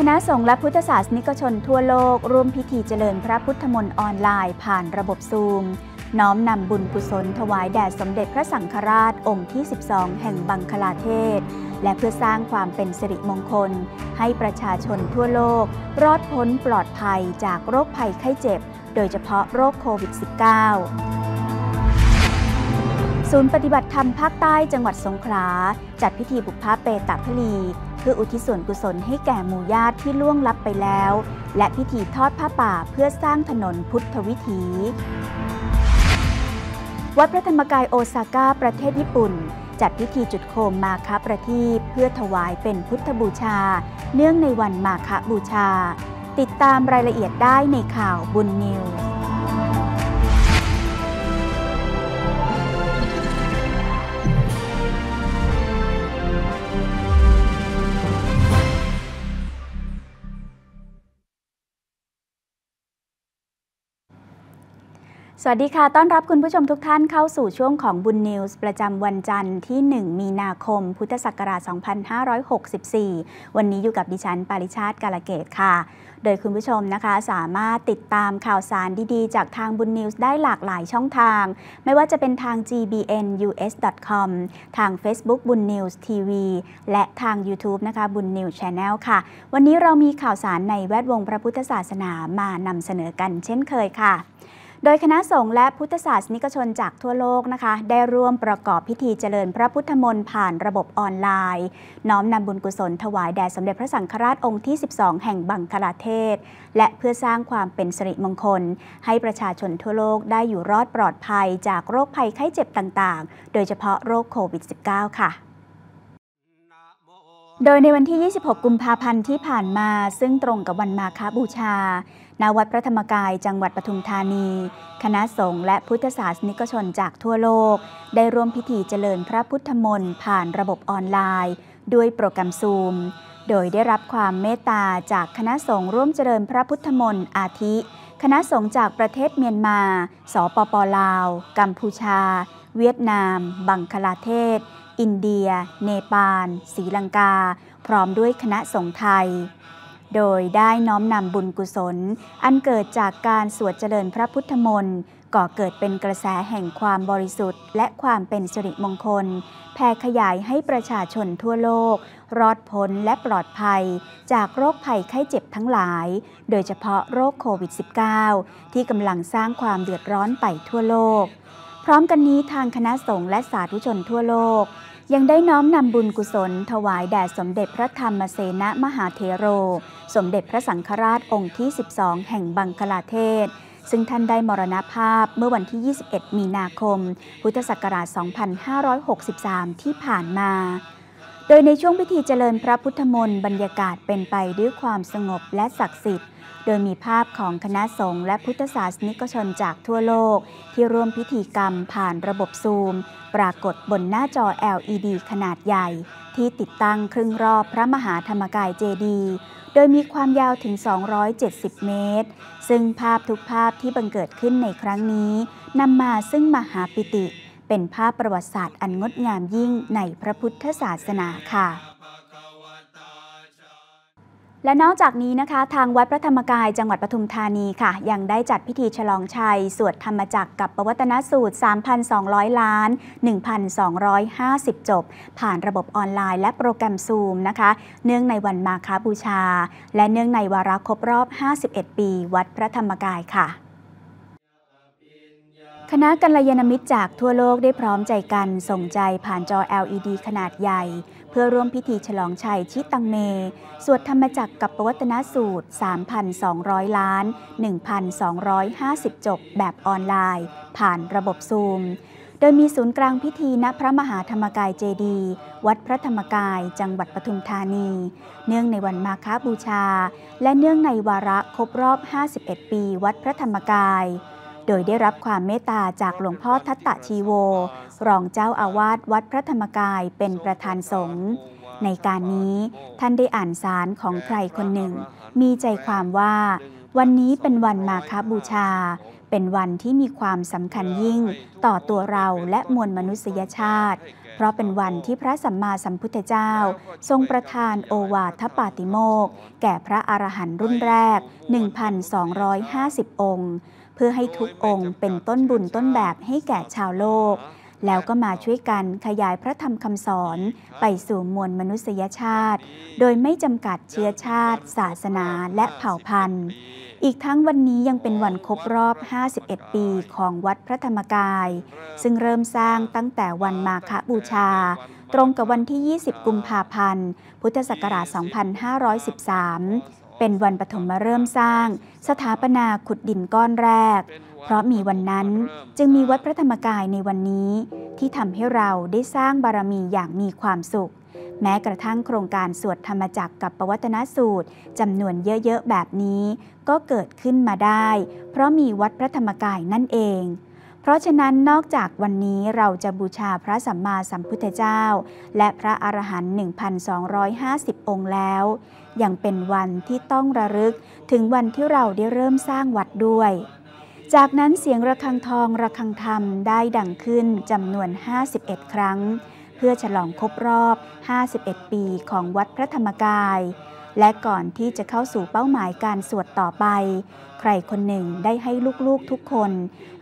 คณะสงฆ์และพุทธศาสนิกชนทั่วโลกร่วมพิธีเจริญพระพุทธมนต์ออนไลน์ผ่านระบบซูม น้อมนำบุญกุศลถวายแด่สมเด็จพระสังฆราชองค์ที่ 12 แห่งบังคลาเทศ และเพื่อสร้างความเป็นสิริมงคลให้ประชาชนทั่วโลกรอดพ้นปลอดภัยจากโรคภัยไข้เจ็บโดยเฉพาะโรคโควิด -19 ศูนย์ปฏิบัติธรรมภาคใต้จังหวัดสงขลาจัดพิธีบุพเพเปตะพลีเพื่ออุทิศส่วนกุศลให้แก่หมู่ญาติที่ล่วงลับไปแล้ว และพิธีทอดผ้าป่าเพื่อสร้างถนนพุทธวิถีวัดพระธรรมกายโอซาก้าประเทศญี่ปุ่น จัดพิธีจุดโคมมาคาประทีปเพื่อถวายเป็นพุทธบูชา เนื่องในวันมาคบูชา ติดตามรายละเอียดได้ในข่าวบุญนิววัสดีค่ะ ต้อนรับคุณผู้ชมทุกท่านเข้าสู่ช่วงของบุญนิวส์ประจำวันจันทร์ที่ 1 มีนาคม พุทธศักราช 2564 วันนี้อยู่กับดิฉัน ปาริชาติกาลเกตค่ะ โดยคุณผู้ชมนะคะ สามารถติดตามข่าวสารดีๆ จากทางบุญนิวส์ได้หลากหลายช่องทาง ไม่ว่าจะเป็นทาง gbnus.com ทาง Facebook บุญนิวส์ทีวี และทาง YouTube นะคะบุญนิวส์ชาแนลค่ะ วันนี้เรามีข่าวสารในแวดวงพระพุทธศาสนามานำเสนอกัน เช่นเคยค่ะโดยคณะสงฆ์และพุทธศาสนิกชนจากทั่วโลกนะคะ ได้ร่วมประกอบพิธีเจริญพระพุทธมนต์ผ่านระบบออนไลน์ น้อมนำบุญกุศลถวายแด่สมเด็จพระสังฆราชองค์ที่ 12 แห่งบังคลาเทศ และเพื่อสร้างความเป็นสิริมงคล ให้ประชาชนทั่วโลกได้อยู่รอดปลอดภัยจากโรคภัยไข้เจ็บต่างๆ โดยเฉพาะโรคโควิด -19 ค่ะโดยในวันที่ 26 กุมภาพันธ์ที่ผ่านมาซึ่งตรงกับวันมาคบูชา ณ วัดพระธรรมกาย จังหวัดปทุมธานี คณะสงฆ์และพุทธศาสนิกชนจากทั่วโลก ได้ร่วมพิธีเจริญพระพุทธมนต์ผ่านระบบออนไลน์ ด้วยโปรแกรมซูม โดยได้รับความเมตตาจากคณะสงฆ์ร่วมเจริญพระพุทธมนต์อาทิ คณะสงฆ์จากประเทศเมียนมา สปปลาว กัมพูชา เวียดนาม บังคลาเทศอินเดีย เนปาลศรีลังกา พร้อมด้วยคณะสงฆ์ไทย โดยได้น้อมนำบุญกุศล อันเกิดจากการสวดเจริญพระพุทธมนต์ ก่อเกิดเป็นกระแสแห่งความบริสุทธิ์ และความเป็นสิริมงคลแผ่ขยายให้ประชาชนทั่วโลก รอดพ้นและปลอดภัย จากโรคภัยไข้เจ็บทั้งหลาย โดยเฉพาะโรคโควิด -19 ที่กำลังสร้างความเดือดร้อนไปทั่วโลก พร้อมกันนี้ทางคณะสงฆ์และสาธุชนทั่วโลกยังได้น้อมนำบุญกุศล ถวายแด่สมเด็จพระธรรมเสนมหาเทโร สมเด็จพระสังฆราชองค์ที่ 12 แห่งบังคลาเทศ ซึ่งท่านได้มรณภาพเมื่อวันที่ 21 มีนาคม พุทธศักราช2563 ที่ผ่านมา โดยในช่วงพิธีเจริญพระพุทธมนต์บรรยากาศเป็นไปด้วยความสงบและศักดิ์สิทธิ์โดยมีภาพของคณะสงฆ์และพุทธศาสนิกชนจากทั่วโลก ที่ร่วมพิธีกรรมผ่านระบบซูมปรากฏบนหน้าจอ LED ขนาดใหญ่ ที่ติดตั้งครึ่งรอบพระมหาธรรมกายเจดีย์ โดยมีความยาวถึง 270 เมตร ซึ่งภาพทุกภาพที่บังเกิดขึ้นในครั้งนี้ นำมาซึ่งมหาปิติ เป็นภาพประวัติศาสตร์อันงดงามยิ่งในพระพุทธศาสนาค่ะและนอกจากนี้นะคะ ทางวัดพระธรรมกายจังหวัดปทุมธานีค่ะ ยังได้จัดพิธีฉลองชัย สวดธรรมจักกับประวัตนสูตร 3,200 ล้าน 1,250 จบ ผ่านระบบออนไลน์และโปรแกรมซูมนะคะ เนื่องในวันมาคาบูชา และเนื่องในวาระครบรอบ 51 ปี วัดพระธรรมกายค่ะ คณะกัลยาณมิตรจากทั่วโลกได้พร้อมใจกันส่งใจผ่านจอ LED ขนาดใหญ่เพื่อร่วมพิธีฉลองชัย ชิตังเม สวดธรรมจักกับปวัตนสูตร 3,200 ล้าน 1,250 จบ แบบออนไลน์ ผ่านระบบซูม โดยมีศูนย์กลางพิธีณพระมหาธรรมกายเจดี วัดพระธรรมกายจังหวัดปทุมธานี เนื่องในวันมาาบูชา และเนื่องในวาระครบรอบ 51 ปี วัดพระธรรมกายโดยได้รับความเมตตาจากหลวงพ่อทัตตะชีโว รองเจ้าอาวาสวัดพระธรรมกายเป็นประธานสงฆ์ในการนี้ ท่านได้อ่านสารของใครคนหนึ่ง มีใจความว่า วันนี้เป็นวันมาคบูชา เป็นวันที่มีความสำคัญยิ่งต่อตัวเราและมวลมนุษยชาติ เพราะเป็นวันที่พระสัมมาสัมพุทธเจ้า ทรงประทานโอวาทปาติโมกแก่พระอรหันต์รุ่นแรก 1,250 องค์พื่อให้ทุกองค์เป็นต้นบุญต้นแบบให้แก่ชาวโลก แล้วก็มาช่วยกันขยายพระธรรมคำสอนไปสู่มวลมนุษยชาติ โดยไม่จำกัดเชื้อชาติ ศาสนาและเผ่าพันธุ์ อีกทั้งวันนี้ยังเป็นวันครบรอบ 51 ปีของวัดพระธรรมกาย ซึ่งเริ่มสร้างตั้งแต่วันมาฆบูชา ตรงกับวันที่ 20 กุมภาพันธ์ พุทธศักราช 2513เป็นวันปฐมเริ่มสร้าง สถาปนาขุดดินก้อนแรก เพราะมีวันนั้นจึงมีวัดพระธรรมกายในวันนี้ ที่ทำให้เราได้สร้างบารมีอย่างมีความสุข แม้กระทั่งโครงการสวดธรรมจักกับปวัตนสูตรจำนวนเยอะ ๆ แบบนี้ ก็เกิดขึ้นมาได้ เพราะมีวัดพระธรรมกายนั่นเองพราะฉะนั้นนอกจากวันนี้เราจะบูชาพระสัมมาสัมพุทธเจ้า และพระอรหันต์1,250 องค์แล้วยังเป็นวันที่ต้องระลึกถึงวันที่เราได้เริ่มสร้างวัดด้วย จากนั้นเสียงระฆังทองระฆังธรรมได้ดังขึ้นจำนวน 51 ครั้ง เพื่อฉลองครบรอบ 51 ปีของวัดพระธรรมกายและก่อนที่จะเข้าสู่เป้าหมายการสวดต่อไป ใครคนหนึ่งได้ให้ลูกๆทุกคน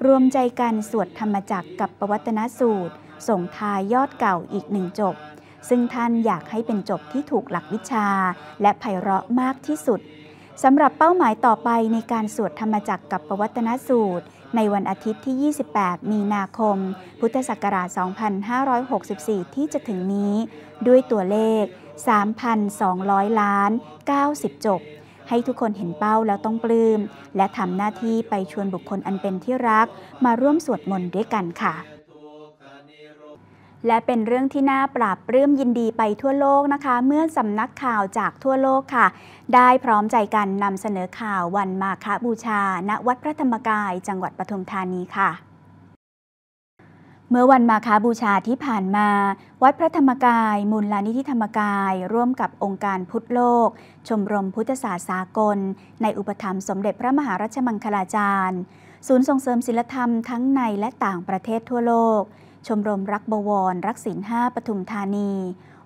รวมใจกันสวดธรรมจักรกับปวัตนสูตร ส่งทายยอดเก่าอีกหนึ่งจบ ซึ่งท่านอยากให้เป็นจบที่ถูกหลักวิชาและไพเราะมากที่สุดสำหรับเป้าหมายต่อไปในการสวดธรรมจักรกับปวัตนสูตร ในวันอาทิตย์ที่ 28 มีนาคม พุทธศักราช 2564 ที่จะถึงนี้ด้วยตัวเลข3,200 ล้าน90 จบ ให้ทุกคนเห็นเป้าแล้วต้องปลื้มและทำหน้าที่ไปชวนบุคคลอันเป็นที่รัก มาร่วมสวดมนต์ด้วยกันค่ะ และเป็นเรื่องที่น่าปราบปลื้มยินดีไปทั่วโลกนะคะ เมื่อสำนักข่าวจากทั่วโลกค่ะ ได้พร้อมใจกันนำเสนอข่าววันมาคบูชาณวัดพระธรรมกาย จังหวัดปทุมธานีค่ะเมื่อวันมาคาบูชาที่ผ่านมา วัดพระธรรมกาย มูลลานิธิธรรมกาย ร่วมกับองค์การพุทธโลก ชมรมพุทธศาสตร์สากล ในอุปถัมภ์สมเด็จพระมหารัชมังคลาจารย์ ศูนย์ส่งเสริมศิลธรรมทั้งในและต่างประเทศทั่วโลก ชมรมรักบวรรักศีลห้าปทุมธานี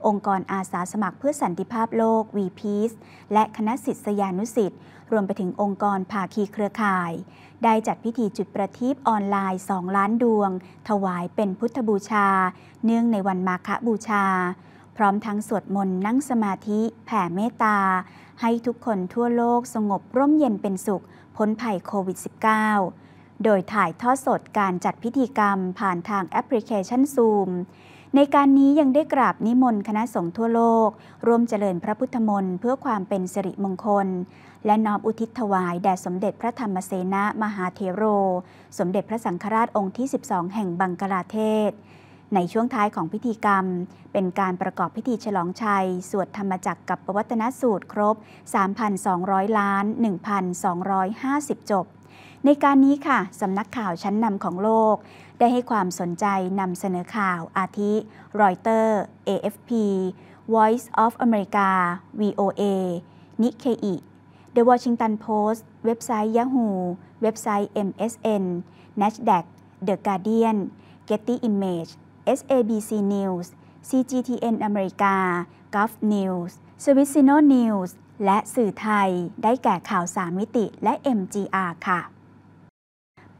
องค์กรอาสาสมัครเพื่อสันติภาพโลก VPeace และคณะศิษยานุสิท์รวมไปถึงองค์กรภาคีเครือข่าย ได้จัดพิธีจุดประทีปออนไลน์ 2 ล้านดวง ถวายเป็นพุทธบูชา เนื่องในวันมาฆบูชา พร้อมทั้งสวดมนต์นั่งสมาธิแผ่เมตตา ให้ทุกคนทั่วโลกสงบร่มเย็นเป็นสุข พ้นภัยโควิด -19 โดยถ่ายทอดสดการจัดพิธีกรรมผ่านทางแอปพลิเคชัน Zoom ในการนี้ยังได้กราบนิมนต์ คณะสงฆ์ทั่วโลก ร่วมเจริญพระพุทธมนต์ เพื่อความเป็นสิริมงคล และน้อมอุทิศถวาย แด่สมเด็จพระธรรมเสนา มหาเทโร สมเด็จพระสังฆราชองค์ที่ 12 แห่งบังกลาเทศ ในช่วงท้ายของพิธีกรรม เป็นการประกอบพิธีฉลองชัย สวดธรรมจักรกับประวัตนสูตรครบ3,200ล้าน1,250จบ ในการนี้ค่ะ สำนักข่าวชั้นนำของโลกได้ให้ความสนใจนำเสนอข่าวอาทิ รอยเตอร์ AFP Voice of America VOA Nikkei The Washington Post เว็บไซต์ Yahoo เว็บไซต์ MSN NASDAQ The Guardian Getty Image SABC News CGTN America Gulf News s w i s s i n o News และสื่อไทยได้แก่ข่าวสามมิติและ MGR ค่ะ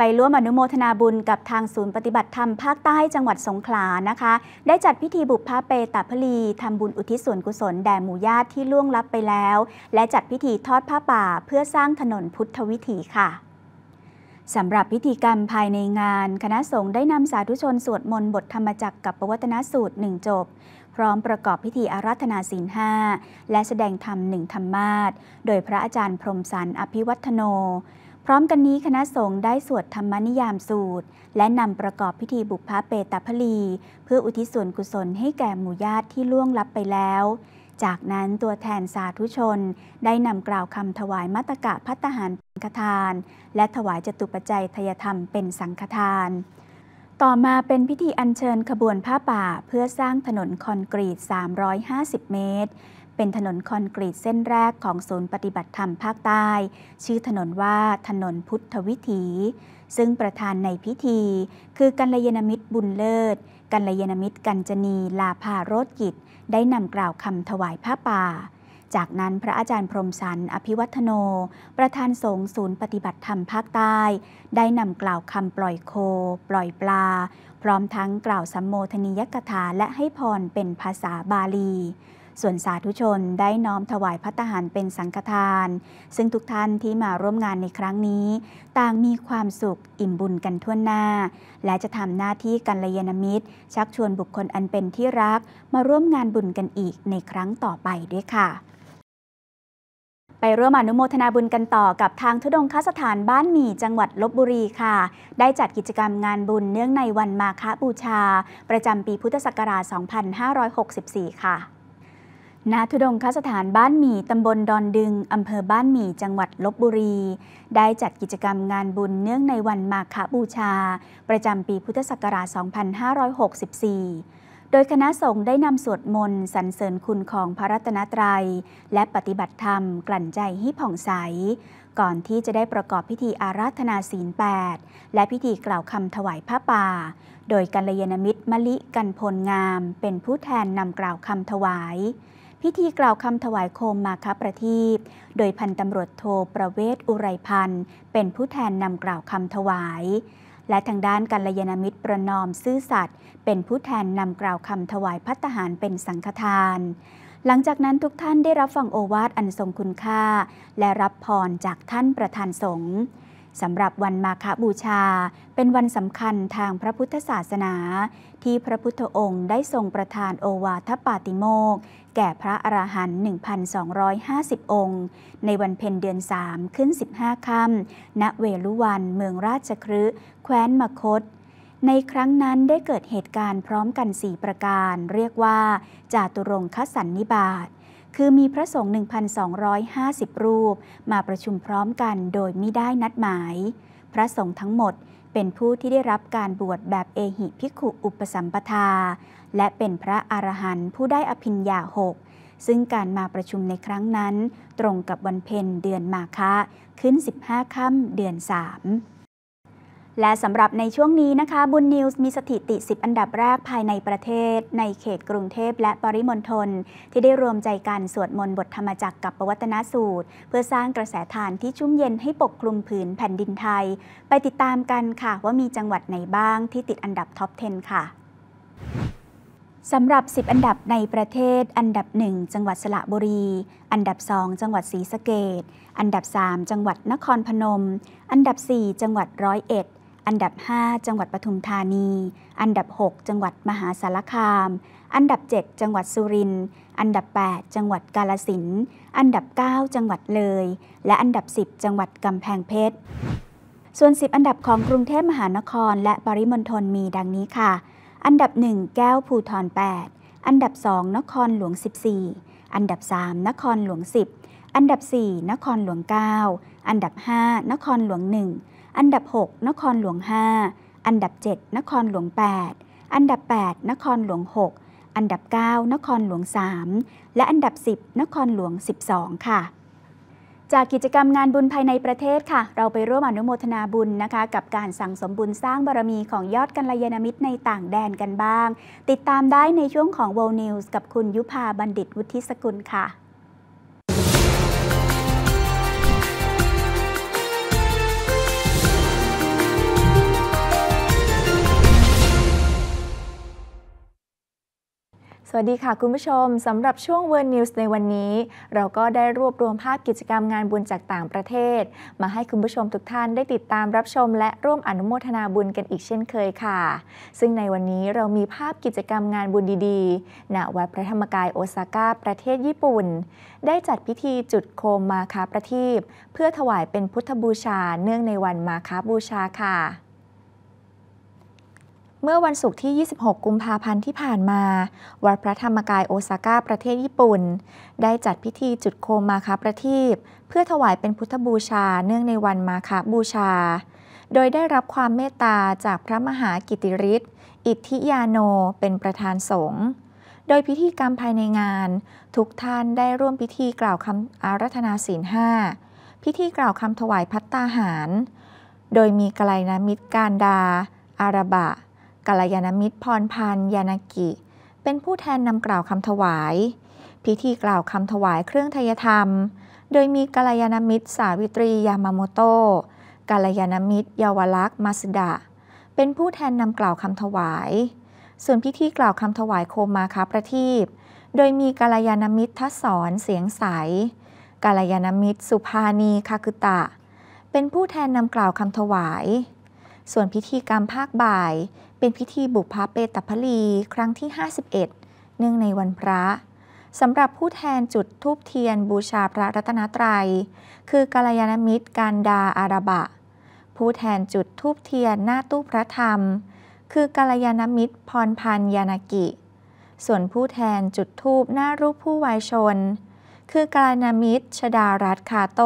ไปร่วมอนุโมทนาบุญกับทางศูนย์ปฏิบัติธรรมภาคใต้จังหวัดสงขลานะคะ ได้จัดพิธีบุพพเปตาพลีทำบุญอุทิศส่วนกุศลแด่หมู่ญาติที่ล่วงลับไปแล้ว และจัดพิธีทอดผ้าป่าเพื่อสร้างถนนพุทธวิถีค่ะสำหรับพิธีกรรมภายในงาน คณะสงฆ์ได้นำสาธุชนสวดมนต์บทธรรมจักกับประวัตนสูตรหนึ่งจบพร้อมประกอบพิธีอาราธนาศีลห้าและแสดงธรรมหนึ่งธรรมาทโดยพระอาจารย์พรมสันอภิวัฒโนพร้อมกันนี้คณะสงฆ์ได้สวดธรรมนิยามสูตร และนำประกอบพิธีบุพพเปตพลีเพื่ออุทิศส่วนกุศลให้แก่หมู่ญาติที่ล่วงลับไปแล้ว จากนั้นตัวแทนสาธุชนได้นำกล่าวคำถวายมัตกะพัตหารสังฆทาน และถวายจตุปัจจัยทยธรรมเป็นสังฆทาน ต่อมาเป็นพิธีอัญเชิญขบวนผ้าป่าเพื่อสร้างถนนคอนกรีต 350 เมตรเป็นถนนคอนกรีตเส้นแรกของศูนย์ปฏิบัติธรรมภาคใต้ ชื่อถนนว่าถนนพุทธวิถี ซึ่งประธานในพิธีคือกัลยาณมิตรบุญเลิศ กัลยาณมิตรกัญจนีลาภาโรธกิจ ได้นำกล่าวคำถวายผ้าป่า จากนั้นพระอาจารย์พรมสันอภิวัฒโน ประธานสงฆ์ศูนย์ปฏิบัติธรรมภาคใต้ ได้นำกล่าวคำปล่อยโค ปล่อยปลา พร้อมทั้งกล่าวสัมโมทนิยกถาและให้พรเป็นภาษาบาลีส่วนสาธุชนได้น้อมถวายพัตหารเป็นสังฆทาน ซึ่งทุกท่านที่มาร่วมงานในครั้งนี้ ต่างมีความสุขอิ่มบุญกันทั่วหน้า และจะทำหน้าที่กัลยามิตร ชักชวนบุคคลอันเป็นที่รัก มาร่วมงานบุญกันอีกในครั้งต่อไปด้วยค่ะ ไปร่วมอนุโมทนาบุญกันต่อกับทางทุดงคสถานบ้านหมี่จังหวัดลบบุรีค่ะ ได้จัดกิจกรรมงานบุญเนื่องในวันมาฆบูชาประจำปีพุทธศักราช2564ค่ะณทุดงคสถานบ้านหมี่ตำบลดอนดึง อำเภอบ้านหมี่จังหวัดลบบุรี ได้จัดกิจกรรมงานบุญเนื่องในวันมาฆบูชา ประจำปีพุทธศักราช 2564 โดยคณะสงฆ์ได้นำสวดมนต์สรรเสริญคุณของพระรัตนตรยัย และปฏิบัติธรรมกลั่นใจให้ผ่องใส ก่อนที่จะได้ประกอบพิธีอาราธนาศีล 8 และพิธีกล่าวคำถวายพระป่า โดยกัลยาณมิตรมะลิกันพลงามเป็นผู้แทนนำกล่าวคำถวายพิธีกล่าวคำถวายโคมมาคประทีป โดยพันตำรวจโทประเวศอุไรพันธ์เป็นผู้แทนนำกล่าวคำถวาย และทางด้านกัลยาณมิตรประนอมซื่อสัตย์เป็นผู้แทนนำกล่าวคำถวายพัฒหารเป็นสังฆทาน หลังจากนั้นทุกท่านได้รับฟังโอวาทอันทรงคุณค่า และรับพรจากท่านประธานสงฆ์สำหรับวันมาคบูชา เป็นวันสำคัญทางพระพุทธศาสนา ที่พระพุทธองค์ได้ทรงประทานโอวาทปาติโมกแก่พระอรหันต์1,250 องค์ ในวันเพ็ญเดือน 3 ขึ้น 15ค่ำ ณ เวลุวันเมืองราชครืแคว้นมคต ในครั้งนั้นได้เกิดเหตุการณ์พร้อมกัน 4 ประการ เรียกว่าจาตุรงคสันนิบาต คือมีพระสงฆ์1,250 รูป มาประชุมพร้อมกันโดยไม่ได้นัดหมาย พระสงฆ์ทั้งหมดเป็นผู้ที่ได้รับการบวชแบบเอหิภิกขุ อุปสัมปทาและเป็นพระอรหันต์ผู้ได้อภิญญาหกซึ่งการมาประชุมในครั้งนั้น ตรงกับวันเพ็ญเดือนมาคะขึ้น 15ค่ำเดือน 3 และสำหรับในช่วงนี้นะคะ บุญนิวส์มีสถิติ 10 อันดับแรกภายในประเทศ ในเขตกรุงเทพและปริมณฑลที่ได้รวมใจกันสวดมนต์บทธรรมจักรกับประวัตนสูตร เพื่อสร้างกระแสทานที่ชุ่มเย็นให้ปกคลุมผืนแผ่นดินไทย ไปติดตามกันค่ะว่ามีจังหวัดไหนบ้างที่ติดอันดับท็อป10ค่ะสำหรับ 10อันดับในประเทศอันดับ 1 จังหวัดสระบุรี อันดับ2จังหวัดศรีสะเกดอันดับ 3 จังหวัดนครพนม อันดับ 4 จังหวัดร้อยเอ็ดอันดับ 5 จังหวัดปทุมธานี อันดับ 6 จังหวัดมหาสารคาม อันดับ 7 จังหวัดสุรินทร์อันดับ 8 จังหวัดกาลสินอันดับ 9 จังหวัดเลย และอันดับ 10 จังหวัดกำแพงเพชรส่วน 10อันดับของกรุงเทพมหานครและปริมณฑลมีดังนี้ค่ะอันดับ1แก้วภูทร8 อันดับ2นครหลวง 14 อันดับ 3 นครหลวง 10 อันดับ 4 นครหลวง9อันดับ 5 นครหลวง1อันดับ6นครหลวง 5 อันดับ 7 นครหลวง 8 อันดับ 8 นครหลวง6อันดับ 9 นครหลวง 3 และอันดับ 10 นครหลวง 12 ค่ะจากกิจกรรมงานบุญภายในประเทศค่ะ เราไปร่วมอนุโมทนาบุญนะคะ กับการสั่งสมบุญสร้างบารมีของยอดกัลยาณมิตรในต่างแดนกันบ้าง ติดตามได้ในช่วงของ w o r l d News กับคุณยุพาบัณฑิตวุฒิสกุลค่ะสวัสดีค่ะคุณผู้ชมสำหรับช่วง World News ในวันนี้ เราก็ได้รวบรวมภาพกิจกรรมงานบุญจากต่างประเทศ มาให้คุณผู้ชมทุกท่านได้ติดตามรับชมและร่วมอนุโมทนาบุญกันอีกเช่นเคยค่ะ ซึ่งในวันนี้เรามีภาพกิจกรรมงานบุญดี ๆณวัดพระธรรมกายโอซาก้าประเทศญี่ปุ่น ได้จัดพิธีจุดโคมมาคาประทีปเพื่อถวายเป็นพุทธบูชา เนื่องในวันมาคาบูชาค่ะเมื่อวันศุกร์ที่ 26 กุมภาพันธ์ที่ผ่านมา วัดพระธรรมกายโอซาก้าประเทศญี่ปุ่น ได้จัดพิธีจุดโคมมาคาประทีปเพื่อถวายเป็นพุทธบูชาเนื่องในวันมาคาบูชา โดยได้รับความเมตตาจากพระมหากิติริศอิทธิยาโน เป็นประธานสงฆ์ โดยพิธีกรรมภายในงาน ทุกท่านได้ร่วมพิธีกล่าวคำอารัธนาศีลห้า พิธีกล่าวคำถวายพัตตาหาร โดยมีกลายนามิตรการดาอารบะกัลยาณมิตรพรพันธ์ยานากิ เป็นผู้แทนนำกล่าวคำถวาย พิธีกล่าวคำถวายเครื่องทยธรรม โดยมีกัลยาณมิตรสาวิตรียามาโมโตกัลยาณมิตรเยาวลักษ์ มาสดะ เป็นผู้แทนนำกล่าวคำถวาย ส่วนพิธีกล่าวคำถวายโคมมาคาประทีป โดยมีกัลยาณมิตรทัศนเสียงใสกัลยาณมิตรสุภานีคาคุตะ เป็นผู้แทนนำกล่าวคำถวายส่วนพิธีกรรมภาคบ่ายเป็นพิธีบุพาเปตพลีครั้งที่ 51เนื่องในวันพระสำหรับผู้แทนจุดทูบเทียนบูชาพระรัตนตรยัย คือกาลยานมิตรการดาอาราบะ ผู้แทนจุดทูบเทียนหน้าตู้พระธรรม คือกาลยานมิตรพรพันยานากิ ส่วนผู้แทนจุดทูบหน้ารูปผู้วายชน คือกาลยานมิตร ชดารัตคาโต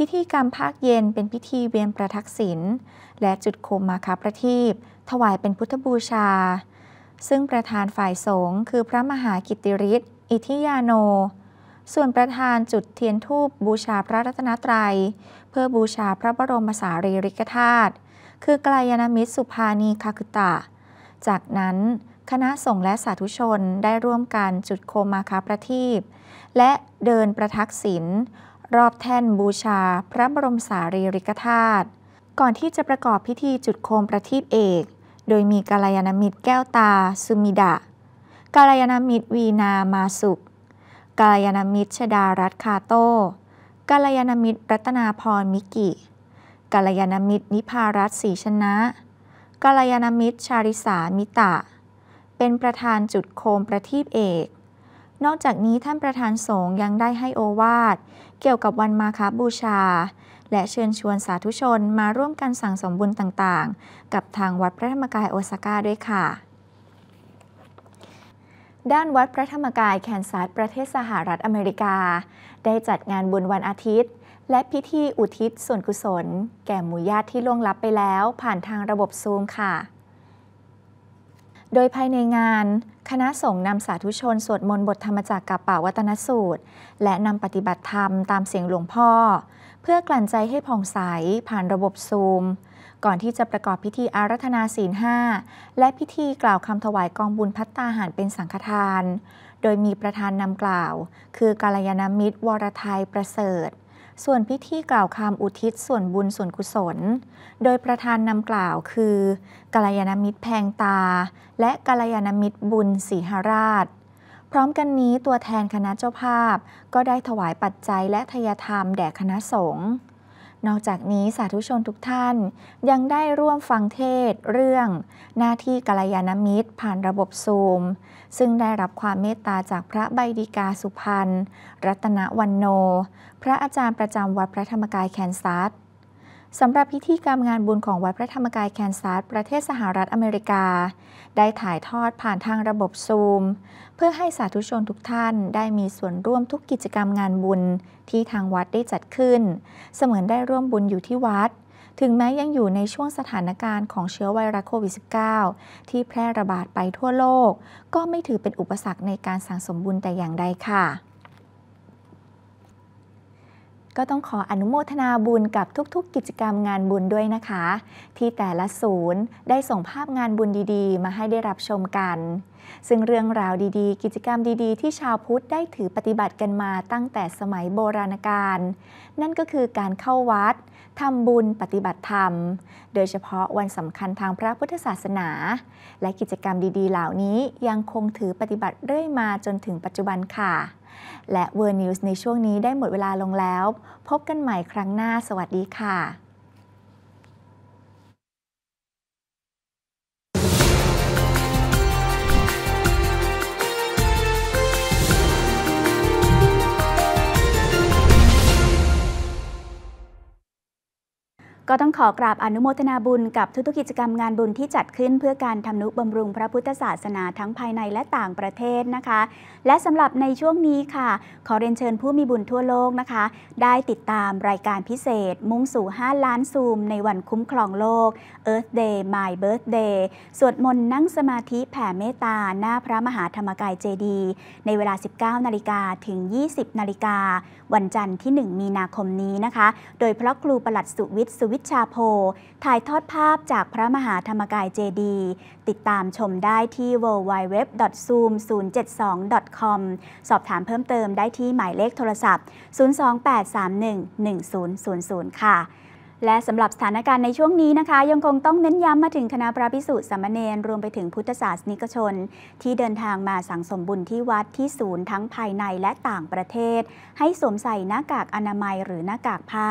พิธีกรรมภาคเย็นเป็นพิธีเวียนประทักษิณและจุดโคมมาคาประทีปถวายเป็นพุทธบูชา ซึ่งประธานฝ่ายสงฆ์คือพระมหากิติริศอิทิยาโน ส่วนประธานจุดเทียนทูบบูชาพระรัตนตรยัย เพื่อบูชาพระบรมสารีริกธาตุคือกลายนามิตรสุภานีคาคุตะจากนั้นคณะสงฆ์และสาธุชนได้ร่วมกันจุดโคมมาคาประทีปและเดินประทักษิณรอบแท่นบูชาพระบรมสารีริกธาตุก่อนที่จะประกอบพิธีจุดโคมประทีปเอก โดยมีกาลยานมิตรแก้วตาสุมิดะกาลยานมิตรวีนามาสุก กาลยานมิตรชดารัตคาโต้กาลยานมิตรรัตนาพรมิกิกาลยานมิตรนิพารัตศรีชนะกาลยานมิตรชาริสามิตะ เป็นประธานจุดโคมประทีปเอก นอกจากนี้ท่านประธานสงฆ์ยังได้ให้โอวาทเกี่ยวกับวันมาคาบูชา และเชิญชวนสาธุชนมาร่วมกันสั่งสมบุญต่าง ๆ กับทางวัดพระธรรมกายโอซาก้าด้วยค่ะ ด้านวัดพระธรรมกายแคนซัสประเทศสหรัฐอเมริกา ได้จัดงานบุญวันอาทิตย์ และพิธีอุทิศส่วนกุศล แก่หมู่ญาติที่ล่วงลับไปแล้วผ่านทางระบบซูมค่ะ โดยภายในงานคณะสงฆ์นำสาธุชนสวดมนต์บทธรรมจักกับป่าวัตนสูตร และนำปฏิบัติธรรมตามเสียงหลวงพ่อ เพื่อกลั่นใจให้ผ่องใสผ่านระบบซูม ก่อนที่จะประกอบพิธีอารัธนาศีลห้าและพิธีกล่าวคำถวายกองบุญพัตตาหารเป็นสังฆทาน โดยมีประธานนำกล่าว คือกาลยานมิตรวรไทยประเสริฐส่วนพิธีกล่าวคำอุทิศส่วนบุญส่วนกุศล โดยประธานนำกล่าวคือกัลยาณมิตรแพงตา และกัลยาณมิตรบุญศรีหราชพร้อมกันนี้ตัวแทนคณะเจ้าภาพก็ได้ถวายปัจจัยและทยธรรมแด่คณะสงฆ์นอกจากนี้สาธุชนทุกท่านยังได้ร่วมฟังเทศเรื่อง หน้าที่กัลยาณมิตรผ่านระบบซูม ซึ่งได้รับความเมตตาจากพระใบดิกาสุพรรณรัตนวันโน พระอาจารย์ประจำวัดพระธรรมกายแคนซัสสำหรับพิธีกรรมงานบุญของวัดพระธรรมกายแคนซัสประเทศสหรัฐอเมริกา ได้ถ่ายทอดผ่านทางระบบซูม เพื่อให้สาธุชนทุกท่านได้มีส่วนร่วมทุกกิจกรรมงานบุญที่ทางวัดได้จัดขึ้น เสมือนได้ร่วมบุญอยู่ที่วัด ถึงแม้ยังอยู่ในช่วงสถานการณ์ของเชื้อไวรัสโควิด -19 ที่แพร่ระบาดไปทั่วโลก ก็ไม่ถือเป็นอุปสรรคในการสั่งสมบุญแต่อย่างใดค่ะก็ต้องขออนุโมทนาบุญกับทุกๆ กิจกรรมงานบุญด้วยนะคะ ที่แต่ละศูนย์ ได้ส่งภาพงานบุญดีๆ มาให้ได้รับชมกัน ซึ่งเรื่องราวดีๆ กิจกรรมดีๆที่ชาวพุทธ ได้ถือปฏิบัติกันมาตั้งแต่สมัยโบราณกาลนั่นก็คือการเข้าวัดทำบุญปฏิบัติธรรม โดยเฉพาะวันสำคัญทางพระพุทธศาสนา และกิจกรรมดี ๆ เหล่านี้ยังคงถือปฏิบัติเรื่อยมาจนถึงปัจจุบันค่ะและเวอร์นิวส์ในช่วงนี้ได้หมดเวลาลงแล้ว พบกันใหม่ครั้งหน้าสวัสดีค่ะก็ต้องขอกราบอนุโมทนาบุญกับทุกๆกิจกรรมงานบุญที่จัดขึ้น เพื่อการทำนุบำรุงพระพุทธศาสนาทั้งภายในและต่างประเทศนะคะ และสำหรับในช่วงนี้ค่ะ ขอเรียนเชิญผู้มีบุญทั่วโลกนะคะ ได้ติดตามรายการพิเศษ มุ่งสู่ 5 ล้านซูมในวันคุ้มครองโลก Earth Day My Birthday สวดมนต์นั่งสมาธิแผ่เมตตาหน้าพระมหาธรรมกายเจดี ในเวลา 19 นาฬิกาถึง 20 นาฬิกาวันจันทร์ที่ 1 มีนาคมนี้นะคะ โดยพระครูประหลัดสุวิทย์สุวิวิชาโพถ่ายทอดภาพจากพระมหาธรรมกายเจดีติดตามชมได้ที่ www.zoom072.com สอบถามเพิ่มเติมได้ที่หมายเลขโทรศัพท์ 028311000ค่ะและสำหรับสถานการณ์ในช่วงนี้นะคะ ยังคงต้องเน้นย้ำมาถึงคณะพระภิกษุสามเณรรวมไปถึงพุทธศาสนิกชน ที่เดินทางมาสั่งสมบุญที่วัดที่ศูนย์ทั้งภายในและต่างประเทศ ให้สวมใส่หน้ากากอนามัยหรือหน้ากากผ้า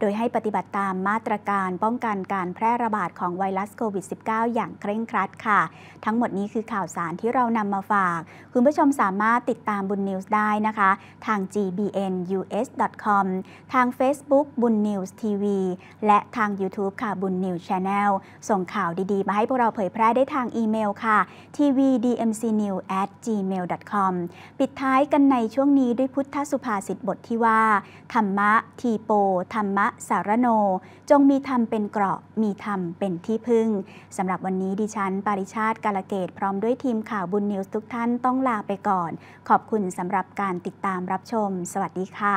โดยให้ปฏิบัติตามมาตรการป้องกันการแพร่ระบาดของไวรัสโควิด -19 อย่างเคร่งครัดค่ะ ทั้งหมดนี้คือข่าวสารที่เรานำมาฝาก คุณผู้ชมสามารถติดตามบุญนิวส์ได้นะคะ ทาง gbnus.com ทาง Facebook บุญนิวส์ทีวีและทาง YouTube ค่ะบุญนิวชาแนลส่งข่าวดี ๆ มาให้พวกเราเผยแพร่ได้ทางอีเมล ค่ะ tvdmcnew@gmail.com ปิดท้ายกันในช่วงนี้ ด้วยพุทธสุภาษิตบทที่ว่าธรรมะ ทีโป ธรรมะ สารโน จงมีธรรมเป็นเกราะมีธรรมเป็นที่พึ่งสำหรับวันนี้ดิฉันปาริชาติกาลเกตพร้อมด้วยทีมข่าวบุญนิวส์ทุกท่านต้องลาไปก่อน ขอบคุณสำหรับการติดตามรับชม สวัสดีค่ะ